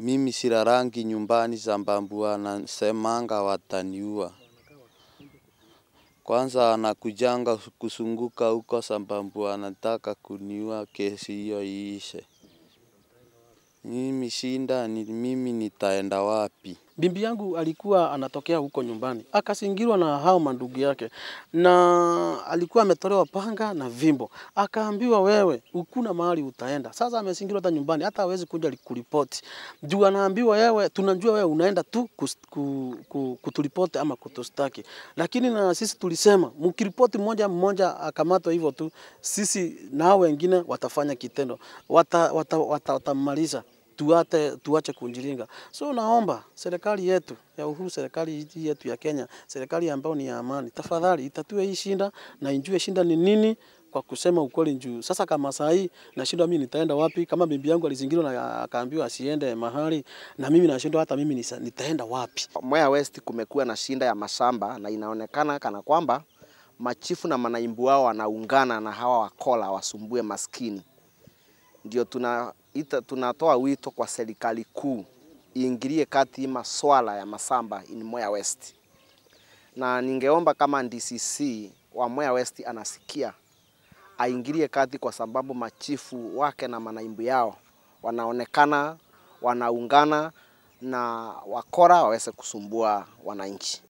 Mimi rangi nyumbani sababu wanasemanga wataniua. Kwanza anakujanga kusunguka huko sambambua anataka kuniua, kesi hiyo iishe. Mimi shinda ni mimi nitaenda wapi? Bibi yangu alikuwa anatokea huko nyumbani, akasingirwa na hao mandugu yake, na alikuwa ametolewa panga na vimbo, akaambiwa wewe hukuna mahali utaenda. Sasa amesingirwa hata nyumbani, hata hawezi kuja kuripoti juu anaambiwa wewe, tunajua wewe unaenda tu kutulipoti ama kutustaki, lakini na sisi tulisema mkiripoti mmoja mmoja akamatwa hivyo tu, sisi nao wengine watafanya kitendo, watamaliza wata, wata, wata, wata tuate, tuache kunjilinga. So naomba serikali yetu ya Uhuru, serikali yetu ya Kenya, serikali ambayo ni ya amani, tafadhali itatue hii shinda na injue shinda ni nini kwa kusema ukweli juu sasa kama saa hii nashindwa mimi nitaenda wapi? Kama bibi yangu alizingirwa na akaambiwa asiende mahali, na mimi nashindwa hata mimi nitaenda wapi? Mwea West kumekuwa na shinda ya mashamba na inaonekana kana kwamba machifu na manaimbu wao wanaungana na hawa wakola wasumbue maskini. Ndio tuna ita, tunatoa wito kwa serikali kuu iingilie kati maswala ya Masamba in Mwea West, na ningeomba kama DCC wa Mwea West anasikia aingilie kati, kwa sababu machifu wake na manaibu yao wanaonekana wanaungana na wakora waweze kusumbua wananchi.